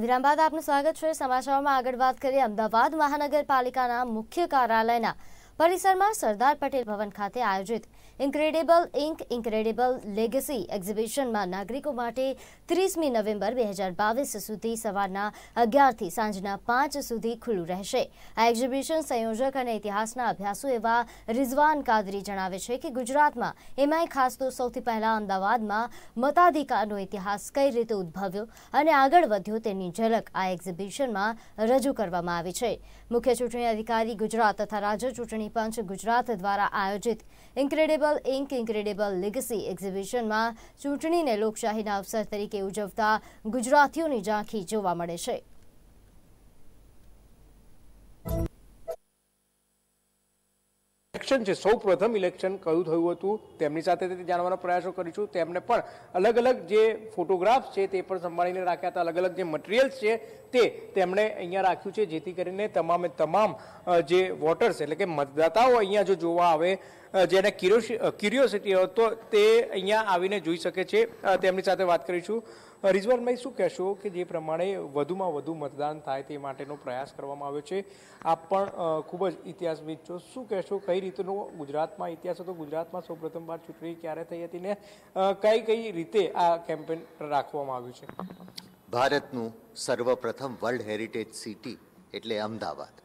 વિરામ બાદ આપનું સ્વાગત છે સમાચારોમાં આગળ વાત કરીએ અમદાવાદ મહાનગરપાલિકાના મુખ્ય કાર્યાલયના પરિસરમાં સરદાર પટેલ ભવન ખાતે આયોજિત ઇન્ક્રેડિબલ ઇન્ક ઇન્ક્રેડિબલ લેગસી એક્ઝિબિશનમાં નાગરિકો માટે ત્રીસમી નવેમ્બર બે હજાર બાવીસ સુધી સવારના અગિયારથી સાંજના પાંચ સુધી ખુલ્લું રહેશે આ એક્ઝિબિશન સંયોજક અને ઇતિહાસના અભ્યાસુ એવા રિઝવાન કાદરી જણાવે છે કે ગુજરાતમાં એમાંય ખાસ તો સૌથી પહેલા અમદાવાદમાં મતાધિકારનો ઇતિહાસ કઈ રીતે ઉદ્ભવ્યો અને આગળ વધ્યો તેની ઝલક આ એક્ઝિબિશનમાં રજૂ કરવામાં આવી છે મુખ્ય ચૂંટણી અધિકારી ગુજરાત તથા રાજ્ય ચૂંટણી અદાણી પંચ ગુજરાત દ્વારા આયોજિત ઇન્ક્રેડિબલ ઇન્ક ઇન્ક્રેડિબલ લિગસી એક્ઝિબિશનમાં ચૂંટણીને લોકશાહીના અવસર તરીકે ઉજવતા ગુજરાતીઓની ઝાંખી જોવા મળે છે ઇલેક્શન છે સૌ પ્રથમ ઇલેક્શન કયું થયું હતું તેમની સાથે જાણવાનો પ્રયાસો કરીશું તેમને પણ અલગ અલગ જે ફોટોગ્રાફ્સ છે તે પણ સંભાળીને રાખ્યા હતા અલગ અલગ જે મટીરિયલ્સ છે તે તેમણે અહીંયા રાખ્યું છે જેથી કરીને તમામે તમામ જે વોટર્સ એટલે કે મતદાતાઓ અહીંયા જો જોવા આવે જેને ક્યુરિયોસિટી હતો તે અહીંયા આવીને જોઈ શકે છે તેમની સાથે વાત કરીશું રિઝવાનભાઈ શું કહેશો કે જે પ્રમાણે વધુમાં વધુ મતદાન થાય તે માટેનો પ્રયાસ કરવામાં આવ્યો છે આપ પણ ખૂબ જ ઇતિહાસવિદ છો શું કહેશો કઈ રીતનો ગુજરાતમાં ઇતિહાસ હતો ગુજરાતમાં સૌપ્રથમવાર ચૂંટણી ક્યારે થઈ હતી ને કઈ કઈ રીતે આ કેમ્પેન રાખવામાં આવ્યું છે ભારતનું સર્વપ્રથમ વર્લ્ડ હેરિટેજ સિટી એટલે અમદાવાદ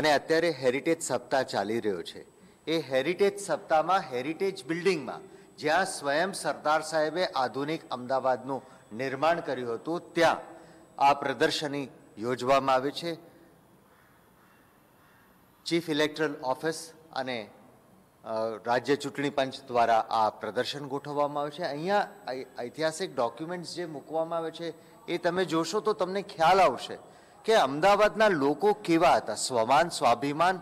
અને અત્યારે હેરિટેજ સપ્તાહ ચાલી રહ્યો છે એ હેરિટેજ સપ્તાહમાં હેરિટેજ બિલ્ડિંગમાં જ્યાં સ્વયં સરદાર સાહેબે આધુનિક અમદાવાદનું નિર્માણ કર્યું હતું ત્યાં આ પ્રદર્શની યોજવામાં આવી છે ચીફ ઇલેક્ટ્રલ ઓફિસ અને રાજ્ય ચૂંટણી પંચ દ્વારા આ પ્રદર્શન ગોઠવવામાં આવે છે અહીંયા ઐતિહાસિક ડોક્યુમેન્ટ્સ જે મૂકવામાં આવે છે એ તમે જોશો તો તમને ખ્યાલ આવશે કે અમદાવાદના લોકો કેવા હતા સ્વમાન સ્વાભિમાન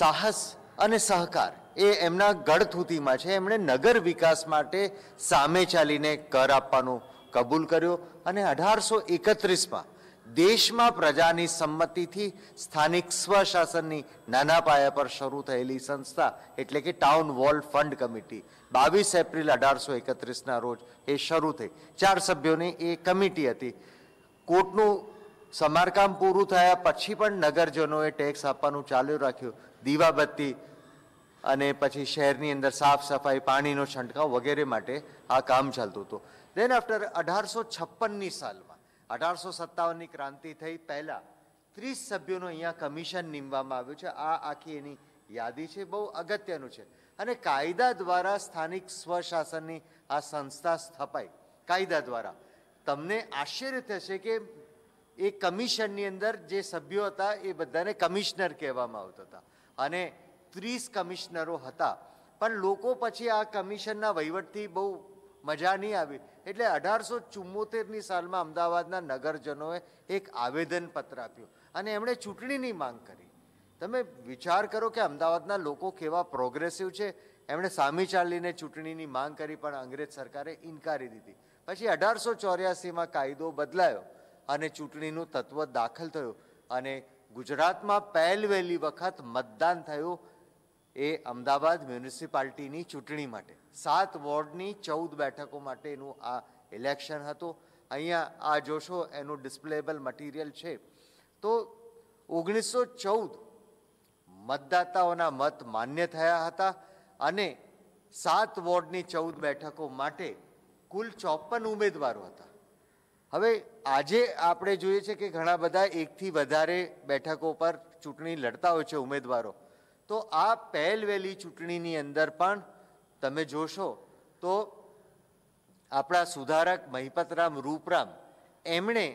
સાહસ અને સહકાર એ એમના ગળથૂતીમાં છે એમણે નગર વિકાસ માટે સામે ચાલીને કર આપવાનું કબૂલ કર્યો અને અઢારસો એકત્રીસમાં દેશમાં પ્રજાની સંમતિથી સ્થાનિક સ્વશાસનની નાના પાયા પર શરૂ થયેલી સંસ્થા એટલે કે ટાઉન વોલ ફંડ કમિટી બાવીસ એપ્રિલ અઢારસો એકત્રીસના રોજ એ શરૂ થઈ ચાર સભ્યોની એ કમિટી હતી કોર્ટનું સમારકામ પૂરું થયા પછી પણ નગરજનોએ ટેક્સ આપવાનું ચાલુ રાખ્યું દીવાબત્તી અને પછી શહેરની અંદર સાફ સફાઈ પાણીનો છંટકાવ વગેરે માટે આ કામ ચાલતું હતું દેન આફ્ટર અઢારસો છપ્પનની સાલમાં અઢારસો સત્તાવનની ક્રાંતિ થઈ પહેલાં ત્રીસ સભ્યોનો અહીંયા કમિશન નીમવામાં આવ્યું છે આ આખી એની યાદી છે બહુ અગત્યનું છે અને કાયદા દ્વારા સ્થાનિક સ્વશાસનની આ સંસ્થા સ્થપાઈ કાયદા દ્વારા તમને આશ્ચર્ય થશે કે એ કમિશનની અંદર જે સભ્યો હતા એ બધાને કમિશનર કહેવામાં આવતા હતા અને ત્રીસ કમિશનરો હતા પણ લોકો પછી આ કમિશનના વહીવટથી બહુ મજા નહીં આવી એટલે અઢારસો ચુમ્મોતેરની સાલમાં અમદાવાદના નગરજનોએ એક આવેદનપત્ર આપ્યું અને એમણે ચૂંટણીની માંગ કરી તમે વિચાર કરો કે અમદાવાદના લોકો કેવા પ્રોગ્રેસિવ છે એમણે સામી ચાલીને ચૂંટણીની માંગ કરી પણ અંગ્રેજ સરકારે ઇનકારી દીધી પછી અઢારસો ચોર્યાસીમાં કાયદો બદલાયો અને ચૂંટણીનું તત્વ દાખલ થયું અને ગુજરાતમાં પહેલવેલી વખત મતદાન થયું એ અમદાવાદ મ્યુનિસિપાલિટીની ચૂંટણી માટે સાત વોર્ડની ચૌદ બેઠકો માટેનું આ ઇલેક્શન હતું અહીંયા આ જોશો એનું ડિસ્પ્લેબલ મટીરિયલ છે તો ઓગણીસો ચૌદ મતદાતાઓના મત માન્ય થયા હતા અને સાત વોર્ડની ચૌદ બેઠકો માટે કુલ ચોપન ઉમેદવારો હતા હવે આજે આપણે જોઈએ છે કે ઘણા બધા એકથી વધારે બેઠકો પર ચૂંટણી લડતા હોય છે ઉમેદવારો તો આ પહેલ પહેલવેલી ચૂંટણીની અંદર પણ તમે જોશો તો આપણા સુધારક મહિપતરામ રૂપરામ એમણે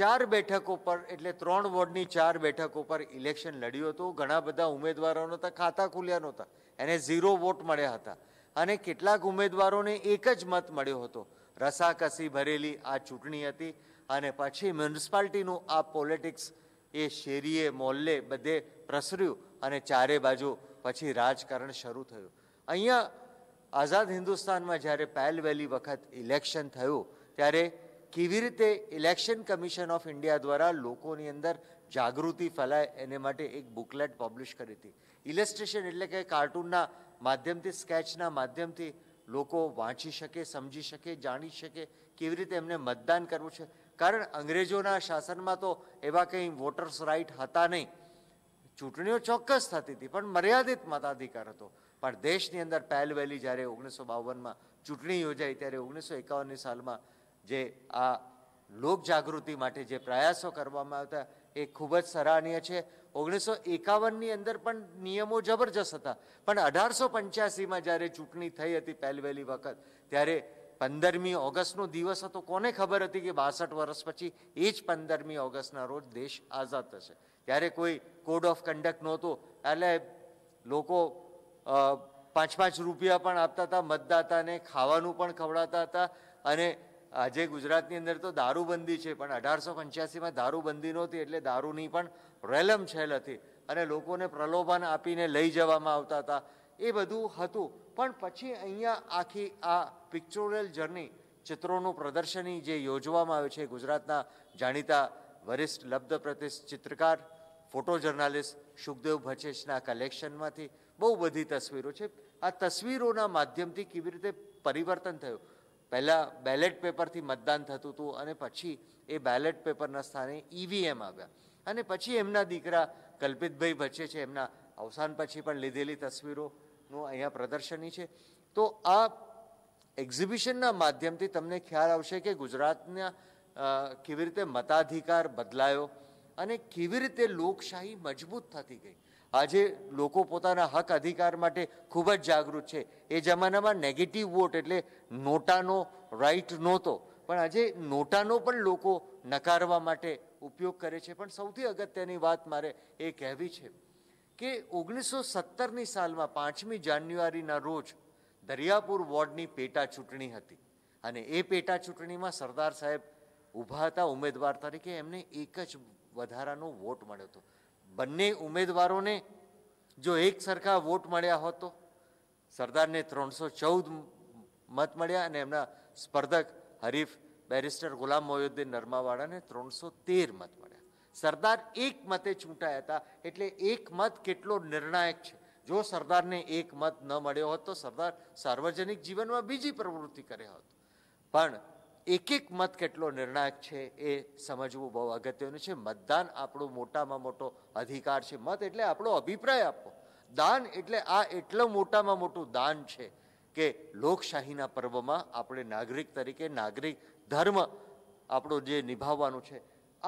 ચાર બેઠકો પર એટલે ત્રણ વોર્ડની ચાર બેઠકો પર ઇલેક્શન લડ્યું હતું ઘણા બધા ઉમેદવારોનો તો ખાતા ખુલ્યા નહોતા એને ઝીરો વોટ મળ્યા હતા અને કેટલાક ઉમેદવારોને એક જ મત મળ્યો હતો રસાકસી ભરેલી આ ચૂંટણી હતી અને પછી મ્યુનિસિપાલિટીનું આ પોલિટિક્સ એ શેરીએ મોલ્લે બધે પ્રસર્યું અને ચારે બાજુ પછી રાજકારણ શરૂ થયું અહીંયા આઝાદ હિન્દુસ્તાનમાં જ્યારે પહેલવેલી વખત ઇલેક્શન થયું ત્યારે કેવી રીતે ઇલેક્શન કમિશન ઓફ ઇન્ડિયા દ્વારા લોકોની અંદર જાગૃતિ ફેલાય એને માટે એક બુકલેટ પબ્લિશ કરી હતી ઇલેસ્ટ્રેશન એટલે કે કાર્ટૂનના માધ્યમથી સ્કેચના માધ્યમથી લોકો વાંચી શકે સમજી શકે જાણી શકે કેવી રીતે એમને મતદાન કરવું છે કારણ અંગ્રેજોના શાસનમાં તો એવા કંઈ વોટર્સ રાઇટ હતા નહીં ચૂંટણીઓ ચોક્કસ થતી હતી પણ મર્યાદિત મતાધિકાર હતો પણ દેશની અંદર પહેલ વહેલી જ્યારે ઓગણીસો બાવનમાં ચૂંટણી યોજાઈ ત્યારે ઓગણીસો એકાવનની સાલમાં જે આ લોકજાગૃતિ માટે જે પ્રયાસો કરવામાં આવતા એ ખૂબ જ સરાહનીય છે ઓગણીસો એકાવનની અંદર પણ નિયમો જબરજસ્ત હતા પણ અઢારસો પંચ્યાસીમાં જ્યારે ચૂંટણી થઈ હતી પહેલવેલી વખત ત્યારે પંદરમી ઓગસ્ટનો દિવસ હતો કોને ખબર હતી કે બાસઠ વર્ષ પછી એ જ પંદરમી ઓગસ્ટના રોજ દેશ આઝાદ થશે ત્યારે કોઈ કોડ ઓફ કન્ડક્ટ નહોતો એટલે લોકો પાંચ પાંચ રૂપિયા પણ આપતા હતા મતદાતાને ખાવાનું પણ ખવડાતા હતા અને આજે ગુજરાતની અંદર તો દારૂબંધી છે પણ અઢારસો પંચ્યાસીમાં દારૂબંધી નહોતી એટલે દારૂની પણ રેલમ છેલ હતી અને લોકોને પ્રલોભન આપીને લઈ જવામાં આવતા હતા એ બધું હતું પણ પછી અહીંયા આખી આ પિક્ચોરલ જર્ની ચિત્રોનું પ્રદર્શની જે યોજવામાં આવે છે ગુજરાતના જાણીતા વરિષ્ઠ લબ્ધ પ્રતિષ્ઠ ચિત્રકાર ફોટો જર્નાલિસ્ટ સુખદેવ ભચેશના કલેક્શનમાંથી બહુ બધી તસવીરો છે આ તસવીરોના માધ્યમથી કેવી રીતે પરિવર્તન થયું પહેલાં બેલેટ પેપરથી મતદાન થતું હતું અને પછી એ બેલેટ પેપરના સ્થાને ઈવીએમ e આવ્યા અને પછી એમના દીકરા કલ્પિતભાઈ ભચે છે એમના અવસાન પછી પણ લીધેલી તસવીરો નું અહીંયા પ્રદર્શની છે તો આ એક્ઝિબિશનના માધ્યમથી તમને ખ્યાલ આવશે કે ગુજરાતના કેવી રીતે મતાધિકાર બદલાયો અને કેવી રીતે લોકશાહી મજબૂત થતી ગઈ આજે લોકો પોતાના હક અધિકાર માટે ખૂબ જ જાગૃત છે એ જમાનામાં નેગેટિવ વોટ એટલે નોટાનો રાઈટ નહોતો પણ આજે નોટાનો પણ લોકો નકારવા માટે ઉપયોગ કરે છે પણ સૌથી અગત્યની વાત મારે એ કહેવી છે કે ઓગણીસો સત્તરની સાલમાં પાંચમી જાન્યુઆરીના રોજ દરિયાપુર વોર્ડની પેટા ચૂંટણી હતી અને એ પેટા ચૂંટણીમાં સરદાર સાહેબ ઊભા હતા ઉમેદવાર તરીકે એમને એક જ વધારાનો વોટ મળ્યો હતો બંને ઉમેદવારોને જો એક સરખા વોટ મળ્યા હોત તો સરદારને ત્રણસો ચૌદ મત મળ્યા અને એમના સ્પર્ધક હરીફ બેરિસ્ટર ગુલામ મોયુદ્દીન નર્માવાળાને ત્રણસો તેર મત મળ્યા સરદાર એક મતે ચૂંટાયા હતા એટલે એક મત કેટલો નિર્ણાયક છે જો સરદારને એક મત ન મળ્યો હોત તો સરદાર સાર્વજનિક જીવનમાં બીજી પ્રવૃત્તિ કરે હોત પણ એક એક મત કેટલો નિર્ણાયક છે એ સમજવું બહુ અગત્યનું છે મતદાન આપણો મોટામાં મોટો અધિકાર છે મત એટલે આપણો અભિપ્રાય આપવો દાન એટલે આ એટલો મોટામાં મોટું દાન છે કે લોકશાહીના પર્વમાં આપણે નાગરિક તરીકે નાગરિક ધર્મ આપણો જે નિભાવવાનું છે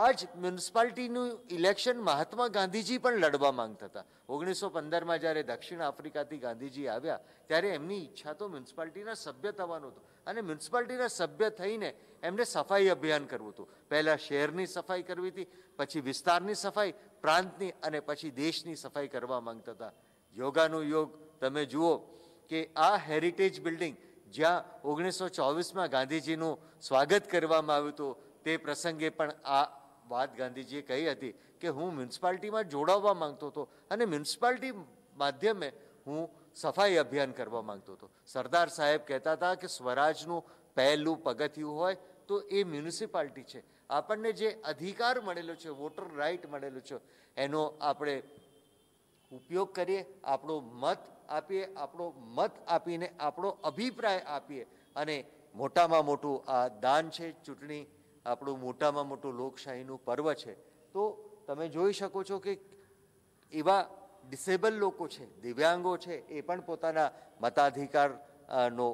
આજ જ મ્યુનિસિપાલિટીનું ઇલેક્શન મહાત્મા ગાંધીજી પણ લડવા માંગતા હતા ઓગણીસો પંદરમાં જ્યારે દક્ષિણ આફ્રિકાથી ગાંધીજી આવ્યા ત્યારે એમની ઈચ્છા તો મ્યુનિસિપાલિટીના સભ્ય થવાનું હતું અને મ્યુનિસિપાલિટીના સભ્ય થઈને એમને સફાઈ અભિયાન કરવું હતું પહેલાં શહેરની સફાઈ કરવી હતી પછી વિસ્તારની સફાઈ પ્રાંતની અને પછી દેશની સફાઈ કરવા માંગતા હતા યોગાનો યોગ તમે જુઓ કે આ હેરિટેજ બિલ્ડિંગ જ્યાં ઓગણીસો ચોવીસમાં ગાંધીજીનું સ્વાગત કરવામાં આવ્યું હતું તે પ્રસંગે પણ આ વાત ગાંધીજીએ કહી હતી કે હું મ્યુનિસિપાલિટીમાં જોડાવવા માંગતો હતો અને મ્યુનિસિપાલિટી માધ્યમે હું સફાઈ અભિયાન કરવા માંગતો હતો સરદાર સાહેબ કહેતા હતા કે સ્વરાજનું પહેલું પગથિયું હોય તો એ મ્યુનિસિપાલિટી છે આપણને જે અધિકાર મળેલો છે વોટર રાઇટ મળેલો છે એનો આપણે ઉપયોગ કરીએ આપણો મત આપીએ આપણો મત આપીને આપણો અભિપ્રાય આપીએ અને મોટામાં મોટું આ દાન છે ચૂંટણી આપણું મોટામાં મોટું લોકશાહીનું પર્વ છે તો તમે જોઈ શકો છો કે એવા ડિસેબલ લોકો છે દિવ્યાંગો છે એ પણ પોતાના મતાધિકારનો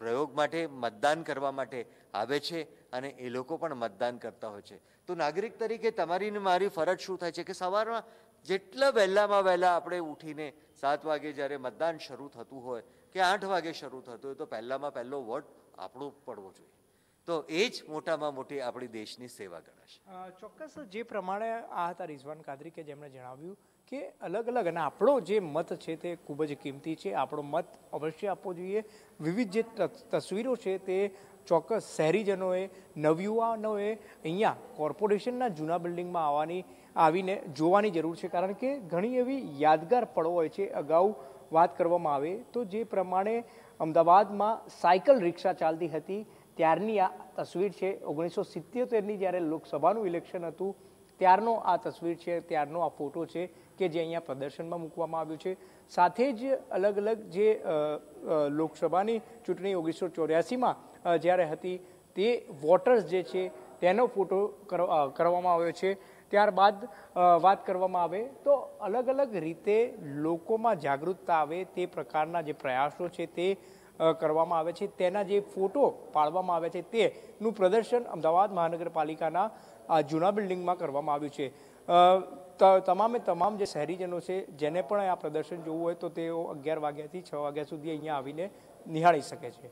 પ્રયોગ માટે મતદાન કરવા માટે આવે છે અને એ લોકો પણ મતદાન કરતા હોય છે તો નાગરિક તરીકે તમારી મારી ફરજ શું થાય છે કે સવારમાં જેટલા વહેલામાં વહેલા આપણે ઉઠીને સાત વાગે જ્યારે મતદાન શરૂ થતું હોય કે આઠ વાગે શરૂ થતું હોય તો પહેલામાં પહેલો વોટ આપણો પડવો જોઈએ તો એ જ મોટામાં મોટી આપણી દેશની સેવા ગણાશે ચોક્કસ જે પ્રમાણે આ હતા રિઝવાન કાદરી કે જેમણે જણાવ્યું કે અલગ અલગ અને આપણો જે મત છે તે ખૂબ જ કિંમતી છે આપણો મત અવશ્ય આપવો જોઈએ વિવિધ જે તસવીરો છે તે ચોક્કસ શહેરીજનોએ નવયુવાનોએ અહીંયા કોર્પોરેશનના જૂના બિલ્ડિંગમાં આવવાની આવીને જોવાની જરૂર છે કારણ કે ઘણી એવી યાદગાર પળો હોય છે અગાઉ વાત કરવામાં આવે તો જે પ્રમાણે અમદાવાદમાં સાયકલ રિક્ષા ચાલતી હતી ત્યારની આ તસવીર છે ઓગણીસો સિત્યોતેરની જ્યારે લોકસભાનું ઇલેક્શન હતું ત્યારનો આ તસવીર છે ત્યારનો આ ફોટો છે કે જે અહીંયા પ્રદર્શનમાં મૂકવામાં આવ્યો છે સાથે જ અલગ અલગ જે લોકસભાની ચૂંટણી ઓગણીસો ચોર્યાસીમાં જ્યારે હતી તે વોટર્સ જે છે તેનો ફોટો કરવામાં આવ્યો છે ત્યારબાદ વાત કરવામાં આવે તો અલગ અલગ રીતે લોકોમાં જાગૃતતા આવે તે પ્રકારના જે પ્રયાસો છે તે કરવામાં આવે છે તેના જે ફોટો પાડવામાં આવે છે તેનું પ્રદર્શન અમદાવાદ મહાનગરપાલિકાના આ જૂના બિલ્ડિંગમાં કરવામાં આવ્યું છે તમામે તમામ જે શહેરીજનો છે જેને પણ આ પ્રદર્શન જોવું હોય તો તેઓ અગિયાર વાગ્યાથી છ વાગ્યા સુધી અહીંયા આવીને નિહાળી શકે છે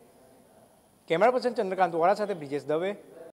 કેમેરા પર્સન ચંદ્રકાંત વોરા સાથે બ્રિજેશ દવે